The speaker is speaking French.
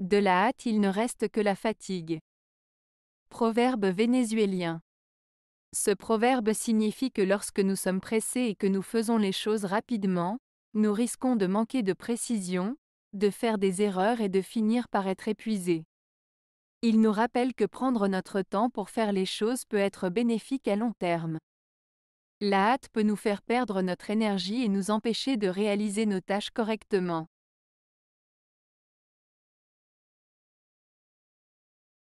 De la hâte il ne reste que la fatigue. Proverbe vénézuélien. Ce proverbe signifie que lorsque nous sommes pressés et que nous faisons les choses rapidement, nous risquons de manquer de précision, de faire des erreurs et de finir par être épuisés. Il nous rappelle que prendre notre temps pour faire les choses peut être bénéfique à long terme. La hâte peut nous faire perdre notre énergie et nous empêcher de réaliser nos tâches correctement.